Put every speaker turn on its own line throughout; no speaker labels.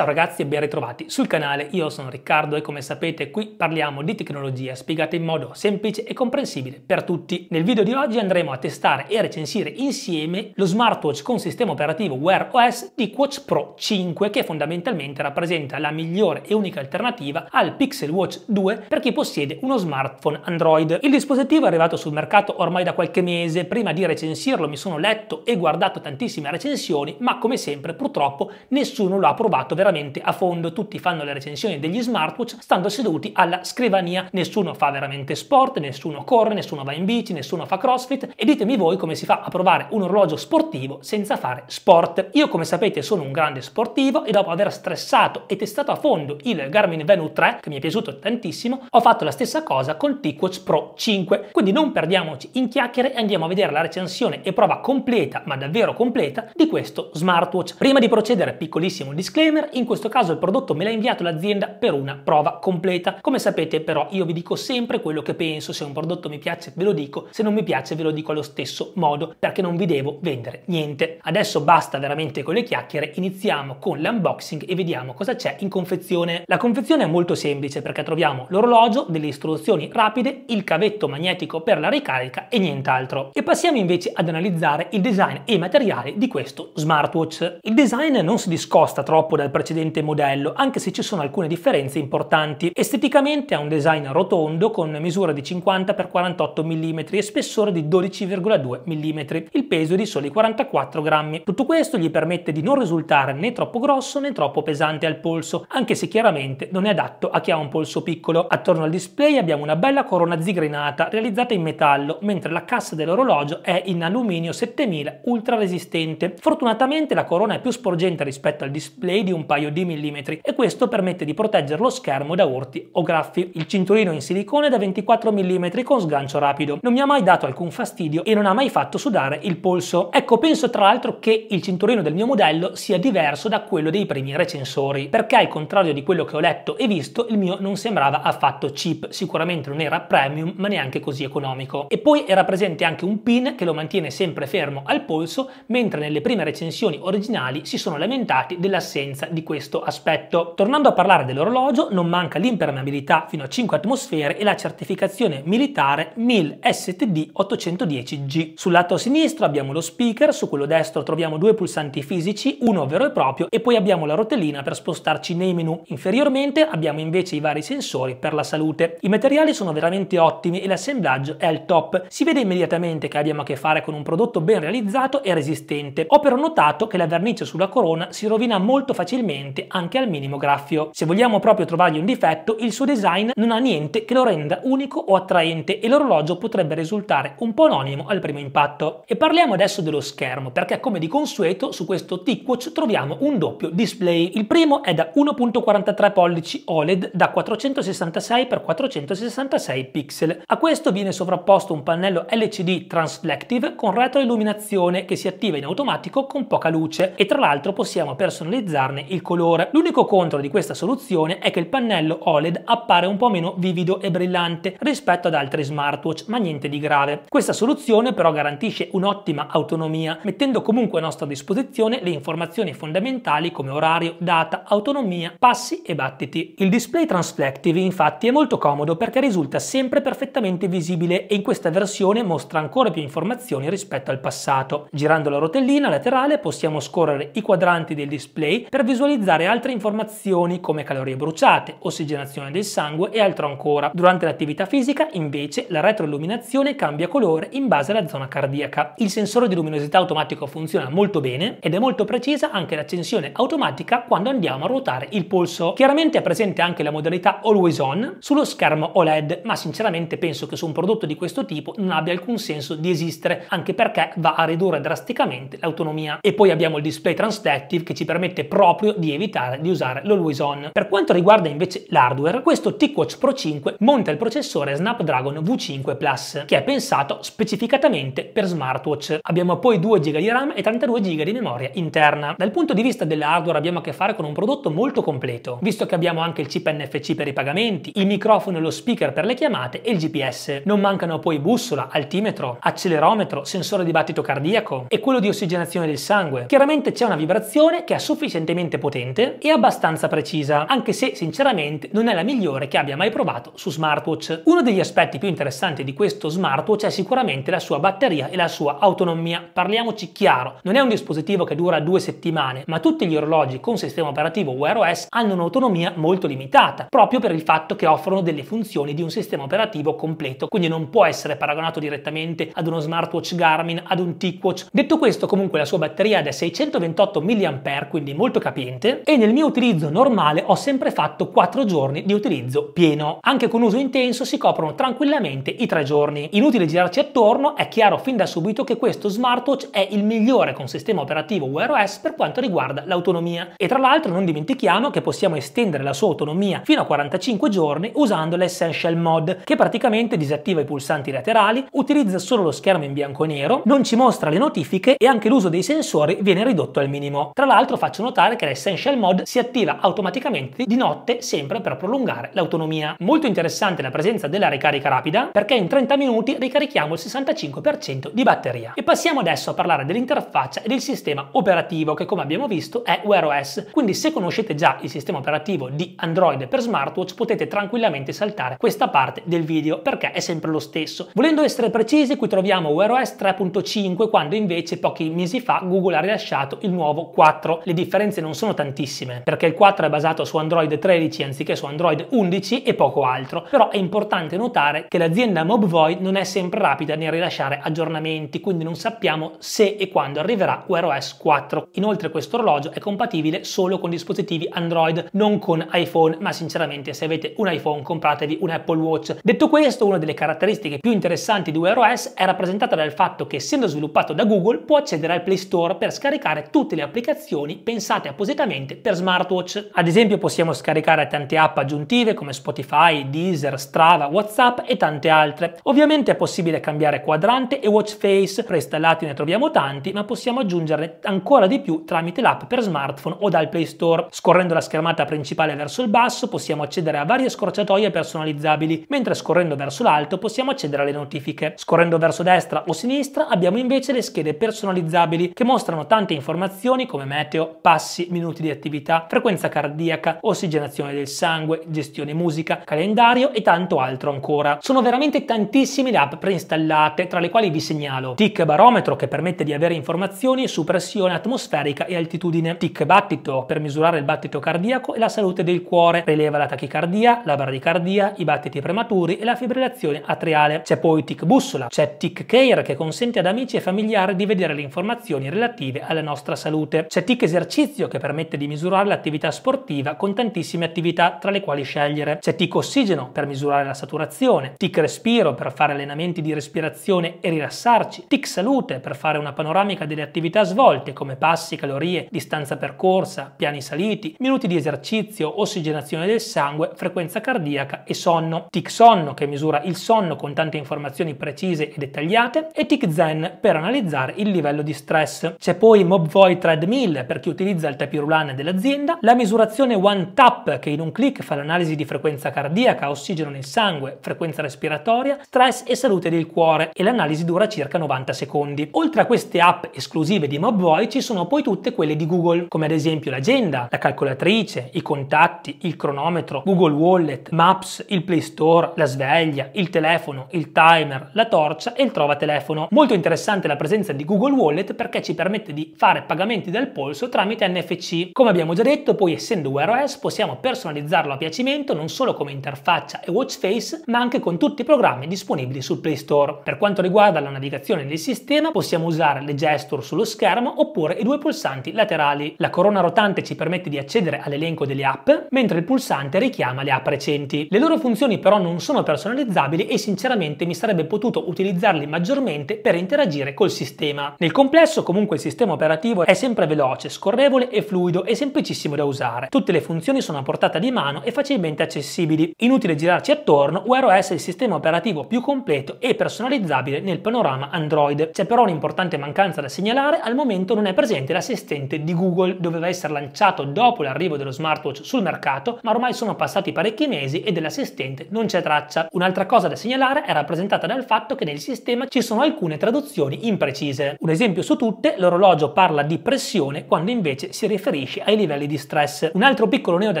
Ciao ragazzi e ben ritrovati sul canale, io sono Riccardo e come sapete qui parliamo di tecnologia spiegata in modo semplice e comprensibile per tutti. Nel video di oggi andremo a testare e recensire insieme lo smartwatch con sistema operativo Wear OS di Quatch Pro 5 che fondamentalmente rappresenta la migliore e unica alternativa al Pixel Watch 2 per chi possiede uno smartphone Android. Il dispositivo è arrivato sul mercato ormai da qualche mese, prima di recensirlo mi sono letto e guardato tantissime recensioni ma come sempre purtroppo nessuno lo ha provato veramente veramente a fondo, tutti fanno le recensioni degli smartwatch stando seduti alla scrivania, nessuno fa veramente sport, nessuno corre, nessuno va in bici, nessuno fa crossfit e ditemi voi come si fa a provare un orologio sportivo senza fare sport. Io come sapete sono un grande sportivo e dopo aver stressato e testato a fondo il Garmin Venu 3 che mi è piaciuto tantissimo, ho fatto la stessa cosa col TicWatch Pro 5. Quindi non perdiamoci in chiacchiere e andiamo a vedere la recensione e prova completa, ma davvero completa, di questo smartwatch. Prima di procedere, piccolissimo disclaimer, in questo caso il prodotto me l'ha inviato l'azienda per una prova completa. Come sapete però io vi dico sempre quello che penso, se un prodotto mi piace ve lo dico, se non mi piace ve lo dico allo stesso modo perché non vi devo vendere niente. Adesso basta veramente con le chiacchiere, iniziamo con l'unboxing e vediamo cosa c'è in confezione. La confezione è molto semplice perché troviamo l'orologio, delle istruzioni rapide, il cavetto magnetico per la ricarica e nient'altro. E passiamo invece ad analizzare il design e i materiali di questo smartwatch. Il design non si discosta troppo dal precedente precedente modello, anche se ci sono alcune differenze importanti. Esteticamente ha un design rotondo con misura di 50 x 48 mm e spessore di 12,2 mm. Il peso è di soli 44 grammi. Tutto questo gli permette di non risultare né troppo grosso né troppo pesante al polso, anche se chiaramente non è adatto a chi ha un polso piccolo. Attorno al display abbiamo una bella corona zigrinata realizzata in metallo, mentre la cassa dell'orologio è in alluminio 7000 ultra resistente. Fortunatamente la corona è più sporgente rispetto al display di un paio paio di millimetri e questo permette di proteggere lo schermo da urti o graffi. Il cinturino in silicone da 24 mm con sgancio rapido. Non mi ha mai dato alcun fastidio e non ha mai fatto sudare il polso. Ecco, penso tra l'altro che il cinturino del mio modello sia diverso da quello dei primi recensori, perché al contrario di quello che ho letto e visto, il mio non sembrava affatto cheap, sicuramente non era premium, ma neanche così economico. E poi era presente anche un pin che lo mantiene sempre fermo al polso, mentre nelle prime recensioni originali si sono lamentati dell'assenza di questo aspetto. Tornando a parlare dell'orologio, non manca l'impermeabilità fino a 5 atmosfere e la certificazione militare 1000 STD 810G. Sul lato sinistro abbiamo lo speaker, su quello destro troviamo due pulsanti fisici, uno vero e proprio e poi abbiamo la rotellina per spostarci nei menu. Inferiormente abbiamo invece i vari sensori per la salute. I materiali sono veramente ottimi e l'assemblaggio è al top. Si vede immediatamente che abbiamo a che fare con un prodotto ben realizzato e resistente. Ho però notato che la vernice sulla corona si rovina molto facilmente mente anche al minimo graffio. Se vogliamo proprio trovargli un difetto, il suo design non ha niente che lo renda unico o attraente e l'orologio potrebbe risultare un po' anonimo al primo impatto. E parliamo adesso dello schermo, perché come di consueto su questo TicWatch troviamo un doppio display. Il primo è da 1.43 pollici OLED da 466 x 466 pixel. A questo viene sovrapposto un pannello LCD Transflective con retroilluminazione che si attiva in automatico con poca luce e tra l'altro possiamo personalizzarne il il colore. L'unico contro di questa soluzione è che il pannello OLED appare un po' meno vivido e brillante rispetto ad altri smartwatch, ma niente di grave. Questa soluzione però garantisce un'ottima autonomia, mettendo comunque a nostra disposizione le informazioni fondamentali come orario, data, autonomia, passi e battiti. Il display Transflective infatti è molto comodo perché risulta sempre perfettamente visibile e in questa versione mostra ancora più informazioni rispetto al passato. Girando la rotellina laterale possiamo scorrere i quadranti del display per visualizzare visualizzare altre informazioni come calorie bruciate, ossigenazione del sangue e altro ancora. Durante l'attività fisica, invece, la retroilluminazione cambia colore in base alla zona cardiaca. Il sensore di luminosità automatico funziona molto bene ed è molto precisa anche l'accensione automatica quando andiamo a ruotare il polso. Chiaramente è presente anche la modalità always on sullo schermo OLED, ma sinceramente penso che su un prodotto di questo tipo non abbia alcun senso di esistere, anche perché va a ridurre drasticamente l'autonomia. E poi abbiamo il display transdettive che ci permette proprio di evitare di usare lo on. Per quanto riguarda invece l'hardware, questo TicWatch Pro 5 monta il processore Snapdragon V5 Plus, che è pensato specificatamente per smartwatch. Abbiamo poi 2 GB di RAM e 32 GB di memoria interna. Dal punto di vista dell'hardware abbiamo a che fare con un prodotto molto completo, visto che abbiamo anche il chip NFC per i pagamenti, il microfono e lo speaker per le chiamate e il GPS. Non mancano poi bussola, altimetro, accelerometro, sensore di battito cardiaco e quello di ossigenazione del sangue. Chiaramente c'è una vibrazione che è sufficientemente potente potente e abbastanza precisa, anche se sinceramente non è la migliore che abbia mai provato su smartwatch. Uno degli aspetti più interessanti di questo smartwatch è sicuramente la sua batteria e la sua autonomia. Parliamoci chiaro, non è un dispositivo che dura due settimane, ma tutti gli orologi con sistema operativo Wear OS hanno un'autonomia molto limitata, proprio per il fatto che offrono delle funzioni di un sistema operativo completo, quindi non può essere paragonato direttamente ad uno smartwatch Garmin, ad un TicWatch. Detto questo, comunque la sua batteria è da 628 mAh, quindi molto capiente corrente e nel mio utilizzo normale ho sempre fatto 4 giorni di utilizzo pieno. Anche con uso intenso si coprono tranquillamente i 3 giorni. Inutile girarci attorno, è chiaro fin da subito che questo smartwatch è il migliore con sistema operativo Wear OS per quanto riguarda l'autonomia. E tra l'altro non dimentichiamo che possiamo estendere la sua autonomia fino a 45 giorni usando l'Essential Mod, che praticamente disattiva i pulsanti laterali, utilizza solo lo schermo in bianco e nero, non ci mostra le notifiche e anche l'uso dei sensori viene ridotto al minimo. Tra l'altro faccio notare che l'Essential Essential Mode si attiva automaticamente di notte sempre per prolungare l'autonomia. Molto interessante la presenza della ricarica rapida perché in 30 minuti ricarichiamo il 65% di batteria. E passiamo adesso a parlare dell'interfaccia e del sistema operativo che come abbiamo visto è Wear OS, quindi se conoscete già il sistema operativo di Android per smartwatch potete tranquillamente saltare questa parte del video perché è sempre lo stesso. Volendo essere precisi qui troviamo Wear OS 3.5 quando invece pochi mesi fa Google ha rilasciato il nuovo 4. Le differenze non sono importantissime, perché il 4 è basato su Android 13 anziché su Android 11 e poco altro, però è importante notare che l'azienda Mobvoid non è sempre rapida nel rilasciare aggiornamenti, quindi non sappiamo se e quando arriverà Wear OS 4. Inoltre questo orologio è compatibile solo con dispositivi Android, non con iPhone, ma sinceramente se avete un iPhone compratevi un Apple Watch. Detto questo, una delle caratteristiche più interessanti di Wear OS è rappresentata dal fatto che essendo sviluppato da Google può accedere al Play Store per scaricare tutte le applicazioni pensate appositamente direttamente per smartwatch. Ad esempio possiamo scaricare tante app aggiuntive come Spotify, Deezer, Strava, Whatsapp e tante altre. Ovviamente è possibile cambiare quadrante e watch face, preinstallati ne troviamo tanti, ma possiamo aggiungerne ancora di più tramite l'app per smartphone o dal Play Store. Scorrendo la schermata principale verso il basso possiamo accedere a varie scorciatoie personalizzabili, mentre scorrendo verso l'alto possiamo accedere alle notifiche. Scorrendo verso destra o sinistra abbiamo invece le schede personalizzabili che mostrano tante informazioni come meteo, passi, minuti minuti di attività, frequenza cardiaca, ossigenazione del sangue, gestione musica, calendario e tanto altro ancora. Sono veramente tantissime le app preinstallate, tra le quali vi segnalo TIC Barometro che permette di avere informazioni su pressione atmosferica e altitudine, TIC Battito per misurare il battito cardiaco e la salute del cuore, rileva la tachicardia, la bradicardia, i battiti prematuri e la fibrillazione atriale. C'è poi TIC Bussola, c'è TIC Care che consente ad amici e familiari di vedere le informazioni relative alla nostra salute. C'è TIC Esercizio che permette permette di misurare l'attività sportiva con tantissime attività tra le quali scegliere. C'è TIC ossigeno per misurare la saturazione, TIC respiro per fare allenamenti di respirazione e rilassarci, TIC salute per fare una panoramica delle attività svolte come passi, calorie, distanza percorsa, piani saliti, minuti di esercizio, ossigenazione del sangue, frequenza cardiaca e sonno. TIC sonno che misura il sonno con tante informazioni precise e dettagliate e TIC zen per analizzare il livello di stress. C'è poi MobVoy Treadmill per chi utilizza il tapis LAN dell'azienda, la misurazione One Tap che in un clic fa l'analisi di frequenza cardiaca, ossigeno nel sangue, frequenza respiratoria, stress e salute del cuore e l'analisi dura circa 90 secondi. Oltre a queste app esclusive di Mobvoi ci sono poi tutte quelle di Google, come ad esempio l'agenda, la calcolatrice, i contatti, il cronometro, Google Wallet, Maps, il Play Store, la sveglia, il telefono, il timer, la torcia e il trova telefono. Molto interessante la presenza di Google Wallet perché ci permette di fare pagamenti dal polso tramite NFC come abbiamo già detto, poi essendo Wear OS possiamo personalizzarlo a piacimento non solo come interfaccia e watch face, ma anche con tutti i programmi disponibili sul Play Store. Per quanto riguarda la navigazione del sistema, possiamo usare le gesture sullo schermo oppure i due pulsanti laterali. La corona rotante ci permette di accedere all'elenco delle app, mentre il pulsante richiama le app recenti. Le loro funzioni però non sono personalizzabili e sinceramente mi sarebbe potuto utilizzarli maggiormente per interagire col sistema. Nel complesso comunque il sistema operativo è sempre veloce, scorrevole e fluido fluido e semplicissimo da usare. Tutte le funzioni sono a portata di mano e facilmente accessibili. Inutile girarci attorno, Wear OS è il sistema operativo più completo e personalizzabile nel panorama Android. C'è però un'importante mancanza da segnalare, al momento non è presente l'assistente di Google, doveva essere lanciato dopo l'arrivo dello smartwatch sul mercato, ma ormai sono passati parecchi mesi e dell'assistente non c'è traccia. Un'altra cosa da segnalare è rappresentata dal fatto che nel sistema ci sono alcune traduzioni imprecise. Un esempio su tutte, l'orologio parla di pressione quando invece si riferisce differisce ai livelli di stress. Un altro piccolo neo da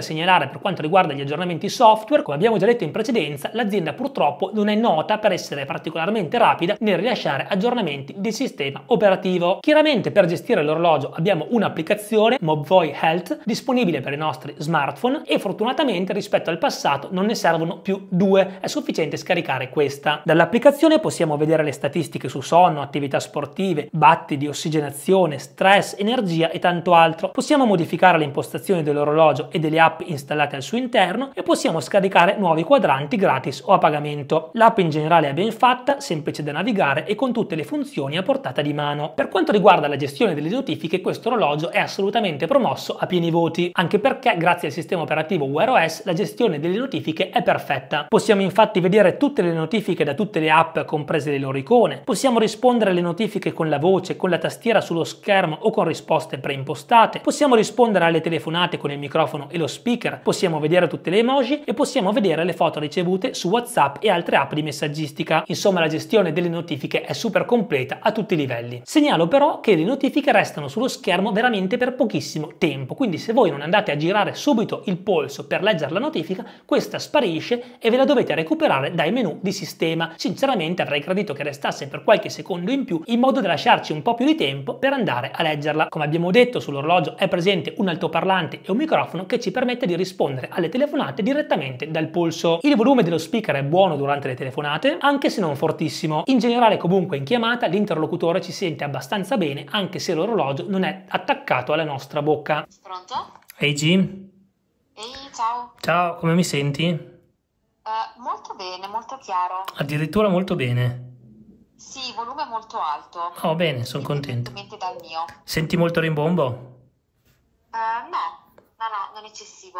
segnalare per quanto riguarda gli aggiornamenti software, come abbiamo già detto in precedenza, l'azienda purtroppo non è nota per essere particolarmente rapida nel rilasciare aggiornamenti di sistema operativo. Chiaramente per gestire l'orologio abbiamo un'applicazione, Mobvoi Health, disponibile per i nostri smartphone e fortunatamente rispetto al passato non ne servono più due, è sufficiente scaricare questa. Dall'applicazione possiamo vedere le statistiche su sonno, attività sportive, battiti, ossigenazione, stress, energia e tanto altro. Possiamo modificare le impostazioni dell'orologio e delle app installate al suo interno e possiamo scaricare nuovi quadranti gratis o a pagamento. L'app in generale è ben fatta, semplice da navigare e con tutte le funzioni a portata di mano. Per quanto riguarda la gestione delle notifiche, questo orologio è assolutamente promosso a pieni voti, anche perché grazie al sistema operativo Wear OS la gestione delle notifiche è perfetta. Possiamo infatti vedere tutte le notifiche da tutte le app, comprese le loro icone. Possiamo rispondere alle notifiche con la voce, con la tastiera sullo schermo o con risposte preimpostate. Possiamo rispondere alle telefonate con il microfono e lo speaker, possiamo vedere tutte le emoji e possiamo vedere le foto ricevute su WhatsApp e altre app di messaggistica. Insomma, la gestione delle notifiche è super completa a tutti i livelli. Segnalo però che le notifiche restano sullo schermo veramente per pochissimo tempo, quindi se voi non andate a girare subito il polso per leggere la notifica, questa sparisce e ve la dovete recuperare dai menu di sistema. Sinceramente avrei gradito che restasse per qualche secondo in più in modo da lasciarci un po' più di tempo per andare a leggerla. Come abbiamo detto, sull'orologio è presente presente un altoparlante e un microfono che ci permette di rispondere alle telefonate direttamente dal polso. Il volume dello speaker è buono durante le telefonate, anche se non fortissimo. In generale comunque in chiamata l'interlocutore ci sente abbastanza bene anche se l'orologio non è attaccato alla nostra bocca. Pronto? Ehi hey Ehi, ciao. Ciao, come mi senti? Uh, molto bene, molto chiaro. Addirittura molto bene. Sì, volume molto alto. Oh, bene, sono contento. Dal mio. Senti molto rimbombo? Uh, eh, no, no, no, non eccessivo.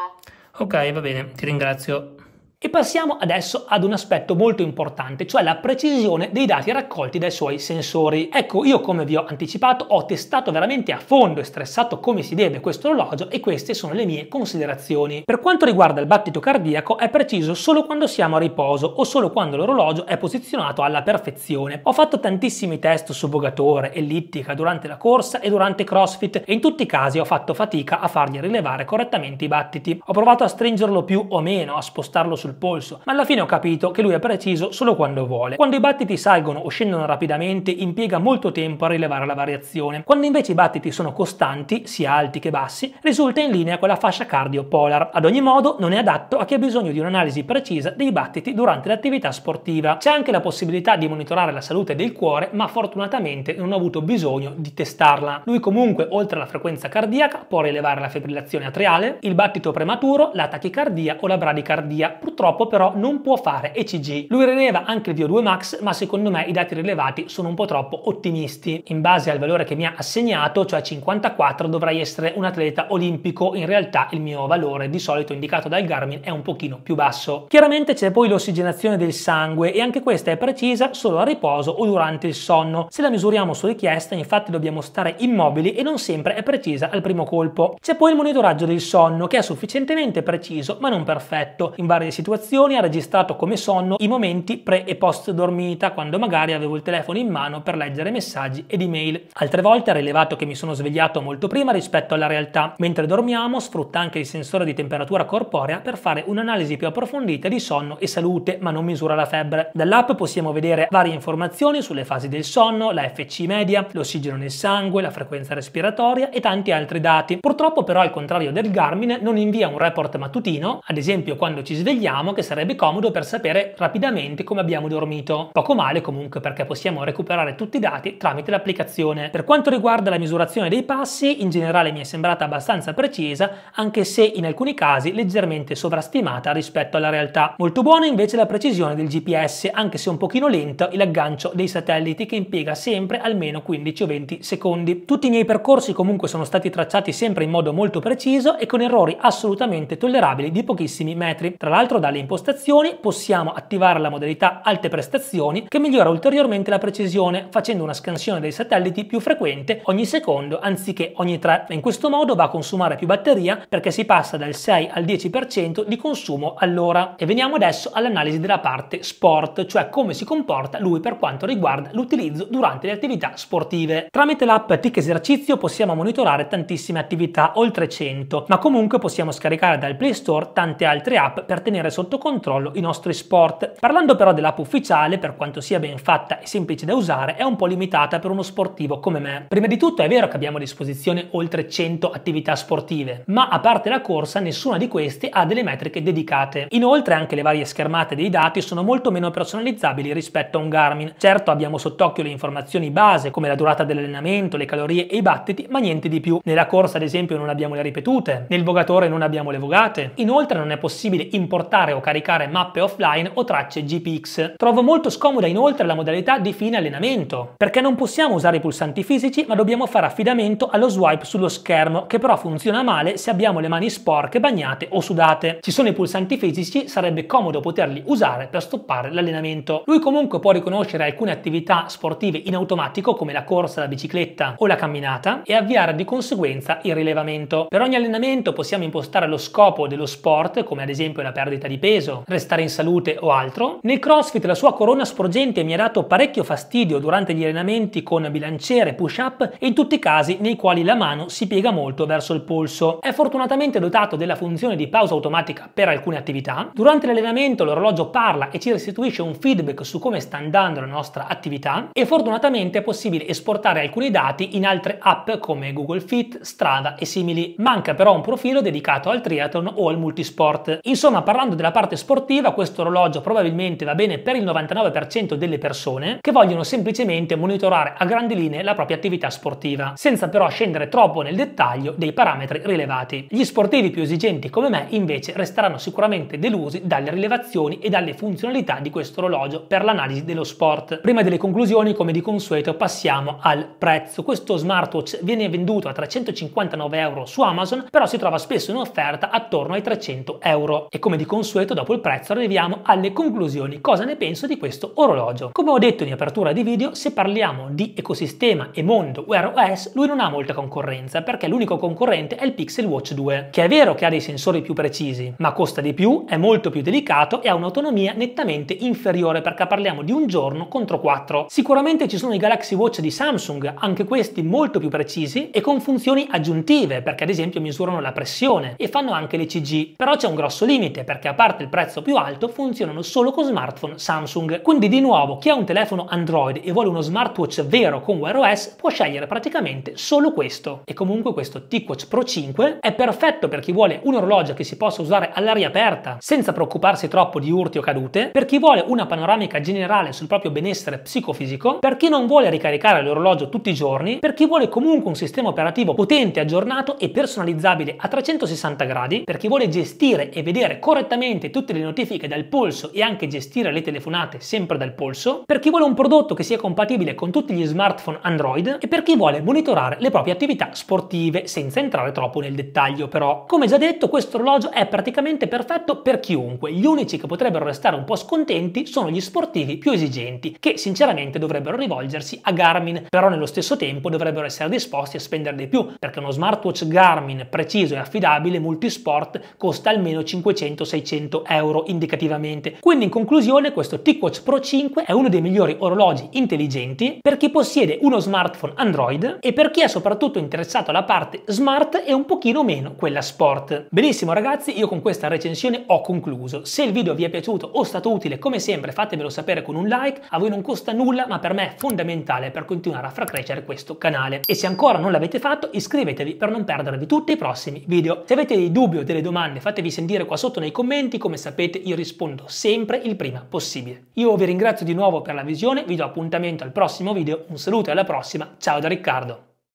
Ok, va bene, ti ringrazio. E passiamo adesso ad un aspetto molto importante, cioè la precisione dei dati raccolti dai suoi sensori. Ecco, io come vi ho anticipato ho testato veramente a fondo e stressato come si deve questo orologio e queste sono le mie considerazioni. Per quanto riguarda il battito cardiaco è preciso solo quando siamo a riposo o solo quando l'orologio è posizionato alla perfezione. Ho fatto tantissimi test su vogatore, ellittica, durante la corsa e durante crossfit e in tutti i casi ho fatto fatica a fargli rilevare correttamente i battiti. Ho provato a stringerlo più o meno, a spostarlo sul sul polso, ma alla fine ho capito che lui è preciso solo quando vuole. Quando i battiti salgono o scendono rapidamente impiega molto tempo a rilevare la variazione. Quando invece i battiti sono costanti, sia alti che bassi, risulta in linea con la fascia cardiopolar. Ad ogni modo non è adatto a chi ha bisogno di un'analisi precisa dei battiti durante l'attività sportiva. C'è anche la possibilità di monitorare la salute del cuore, ma fortunatamente non ho avuto bisogno di testarla. Lui comunque, oltre alla frequenza cardiaca, può rilevare la fibrillazione atriale, il battito prematuro, la tachicardia o la bradicardia. Purtroppo purtroppo però non può fare ECG. Lui rileva anche il VO2 max, ma secondo me i dati rilevati sono un po' troppo ottimisti. In base al valore che mi ha assegnato, cioè 54, dovrei essere un atleta olimpico. In realtà il mio valore di solito indicato dal Garmin è un pochino più basso. Chiaramente c'è poi l'ossigenazione del sangue e anche questa è precisa solo a riposo o durante il sonno. Se la misuriamo su richiesta, infatti dobbiamo stare immobili e non sempre è precisa al primo colpo. C'è poi il monitoraggio del sonno che è sufficientemente preciso ma non perfetto. In varie situazioni situazioni ha registrato come sonno i momenti pre e post dormita, quando magari avevo il telefono in mano per leggere messaggi ed email. Altre volte ha rilevato che mi sono svegliato molto prima rispetto alla realtà. Mentre dormiamo sfrutta anche il sensore di temperatura corporea per fare un'analisi più approfondita di sonno e salute, ma non misura la febbre. Dall'app possiamo vedere varie informazioni sulle fasi del sonno, la FC media, l'ossigeno nel sangue, la frequenza respiratoria e tanti altri dati. Purtroppo però al contrario del Garmin non invia un report mattutino, ad esempio quando ci svegliamo pensiamo che sarebbe comodo per sapere rapidamente come abbiamo dormito. Poco male comunque perché possiamo recuperare tutti i dati tramite l'applicazione. Per quanto riguarda la misurazione dei passi, in generale mi è sembrata abbastanza precisa, anche se in alcuni casi leggermente sovrastimata rispetto alla realtà. Molto buona invece la precisione del GPS, anche se un pochino lento il aggancio dei satelliti che impiega sempre almeno 15 o 20 secondi. Tutti i miei percorsi comunque sono stati tracciati sempre in modo molto preciso e con errori assolutamente tollerabili di pochissimi metri. Tra l'altro da le impostazioni possiamo attivare la modalità alte prestazioni che migliora ulteriormente la precisione facendo una scansione dei satelliti più frequente ogni secondo anziché ogni 3. In questo modo va a consumare più batteria perché si passa dal 6 al 10% di consumo all'ora. E veniamo adesso all'analisi della parte sport, cioè come si comporta lui per quanto riguarda l'utilizzo durante le attività sportive. Tramite l'app Tic Esercizio possiamo monitorare tantissime attività, oltre 100, ma comunque possiamo scaricare dal Play Store tante altre app per tenere tenere sotto controllo i nostri sport. Parlando però dell'app ufficiale, per quanto sia ben fatta e semplice da usare, è un po' limitata per uno sportivo come me. Prima di tutto è vero che abbiamo a disposizione oltre 100 attività sportive, ma a parte la corsa nessuna di queste ha delle metriche dedicate. Inoltre anche le varie schermate dei dati sono molto meno personalizzabili rispetto a un Garmin. Certo abbiamo sott'occhio le informazioni base come la durata dell'allenamento, le calorie e i battiti, ma niente di più. Nella corsa ad esempio non abbiamo le ripetute, nel vogatore non abbiamo le vogate. Inoltre non è possibile importare esportare o caricare mappe offline o tracce GPX. Trovo molto scomoda inoltre la modalità di fine allenamento, perché non possiamo usare i pulsanti fisici ma dobbiamo fare affidamento allo swipe sullo schermo, che però funziona male se abbiamo le mani sporche, bagnate o sudate. Ci sono i pulsanti fisici, sarebbe comodo poterli usare per stoppare l'allenamento. Lui comunque può riconoscere alcune attività sportive in automatico come la corsa, la bicicletta o la camminata e avviare di conseguenza il rilevamento. Per ogni allenamento possiamo impostare lo scopo dello sport, come ad esempio la perdita di di peso, restare in salute o altro. Nel CrossFit la sua corona sporgente mi ha dato parecchio fastidio durante gli allenamenti con bilanciere, push-up e in tutti i casi nei quali la mano si piega molto verso il polso. È fortunatamente dotato della funzione di pausa automatica per alcune attività. Durante l'allenamento l'orologio parla e ci restituisce un feedback su come sta andando la nostra attività e fortunatamente è possibile esportare alcuni dati in altre app come Google Fit, Strava e simili. Manca però un profilo dedicato al triathlon o al multisport. Insomma, parlando della parte sportiva, questo orologio probabilmente va bene per il 99% delle persone che vogliono semplicemente monitorare a grandi linee la propria attività sportiva, senza però scendere troppo nel dettaglio dei parametri rilevati. Gli sportivi più esigenti come me invece resteranno sicuramente delusi dalle rilevazioni e dalle funzionalità di questo orologio per l'analisi dello sport. Prima delle conclusioni, come di consueto, passiamo al prezzo. Questo smartwatch viene venduto a 359 euro su Amazon, però si trova spesso in offerta attorno ai 300 euro e come di consueto consueto dopo il prezzo arriviamo alle conclusioni, cosa ne penso di questo orologio. Come ho detto in apertura di video, se parliamo di ecosistema e mondo Wear OS, lui non ha molta concorrenza perché l'unico concorrente è il Pixel Watch 2, che è vero che ha dei sensori più precisi, ma costa di più, è molto più delicato e ha un'autonomia nettamente inferiore perché parliamo di un giorno contro 4. Sicuramente ci sono i Galaxy Watch di Samsung, anche questi molto più precisi e con funzioni aggiuntive perché ad esempio misurano la pressione e fanno anche le CG, però c'è un grosso limite perché a parte il prezzo più alto, funzionano solo con smartphone Samsung. Quindi di nuovo chi ha un telefono Android e vuole uno smartwatch vero con Wear OS può scegliere praticamente solo questo. E comunque questo TicWatch Pro 5 è perfetto per chi vuole un orologio che si possa usare all'aria aperta senza preoccuparsi troppo di urti o cadute, per chi vuole una panoramica generale sul proprio benessere psicofisico, per chi non vuole ricaricare l'orologio tutti i giorni, per chi vuole comunque un sistema operativo potente, aggiornato e personalizzabile a 360 gradi, per chi vuole gestire e vedere correttamente direttamente tutte le notifiche dal polso e anche gestire le telefonate sempre dal polso, per chi vuole un prodotto che sia compatibile con tutti gli smartphone Android e per chi vuole monitorare le proprie attività sportive senza entrare troppo nel dettaglio però. Come già detto questo orologio è praticamente perfetto per chiunque, gli unici che potrebbero restare un po' scontenti sono gli sportivi più esigenti che sinceramente dovrebbero rivolgersi a Garmin, però nello stesso tempo dovrebbero essere disposti a spendere di più perché uno smartwatch Garmin preciso e affidabile multisport costa almeno 500-600 400 euro indicativamente. Quindi in conclusione questo TicWatch Pro 5 è uno dei migliori orologi intelligenti per chi possiede uno smartphone Android e per chi è soprattutto interessato alla parte smart e un pochino meno quella sport. Benissimo ragazzi, io con questa recensione ho concluso. Se il video vi è piaciuto o stato utile, come sempre fatemelo sapere con un like, a voi non costa nulla ma per me è fondamentale per continuare a far crescere questo canale. E se ancora non l'avete fatto iscrivetevi per non perdervi tutti i prossimi video. Se avete dei dubbi o delle domande fatevi sentire qua sotto nei commenti commenti, come sapete io rispondo sempre il prima possibile. Io vi ringrazio di nuovo per la visione, vi do appuntamento al prossimo video, un saluto e alla prossima, ciao da Riccardo!